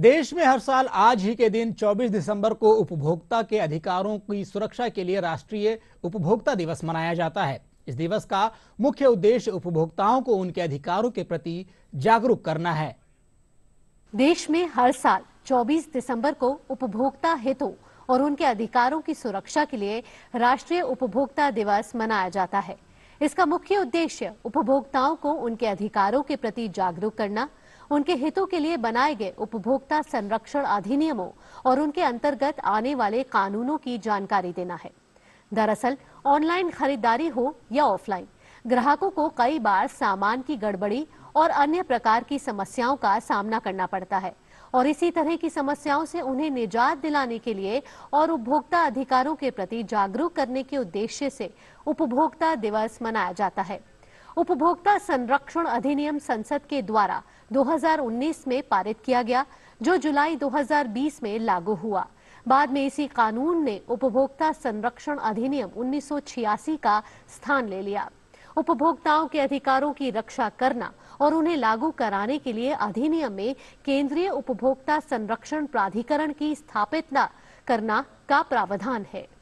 देश में हर साल आज ही के दिन 24 दिसंबर को उपभोक्ता के अधिकारों की सुरक्षा के लिए राष्ट्रीय उपभोक्ता दिवस मनाया जाता है इस दिवस का मुख्य उद्देश्य उपभोक्ताओं को उनके अधिकारों के प्रति जागरूक करना है देश में हर साल 24 दिसंबर को उपभोक्ता हेतु और उनके अधिकारों की सुरक्षा के लिए राष्ट्रीय उपभोक्ता दिवस मनाया जाता है इसका मुख्य उद्देश्य उपभोक्ताओं को उनके अधिकारों के प्रति जागरूक करना उनके हितों के लिए बनाए गए उपभोक्ता संरक्षण अधिनियमों और उनके अंतर्गत आने वाले कानूनों की जानकारी देना है दरअसल ऑनलाइन खरीदारी हो या ऑफलाइन ग्राहकों को कई बार सामान की गड़बड़ी और अन्य प्रकार की समस्याओं का सामना करना पड़ता है और इसी तरह की समस्याओं से उन्हें निजात दिलाने के लिए और उपभोक्ता अधिकारों के प्रति जागरूक करने के उद्देश्य से उपभोक्ता दिवस मनाया जाता है उपभोक्ता संरक्षण अधिनियम संसद के द्वारा 2019 में पारित किया गया जो जुलाई 2020 में लागू हुआ बाद में इसी कानून ने उपभोक्ता संरक्षण अधिनियम 1986 का स्थान ले लिया उपभोक्ताओं के अधिकारों की रक्षा करना और उन्हें लागू कराने के लिए अधिनियम में केंद्रीय उपभोक्ता संरक्षण प्राधिकरण की स्थापना करना का प्रावधान है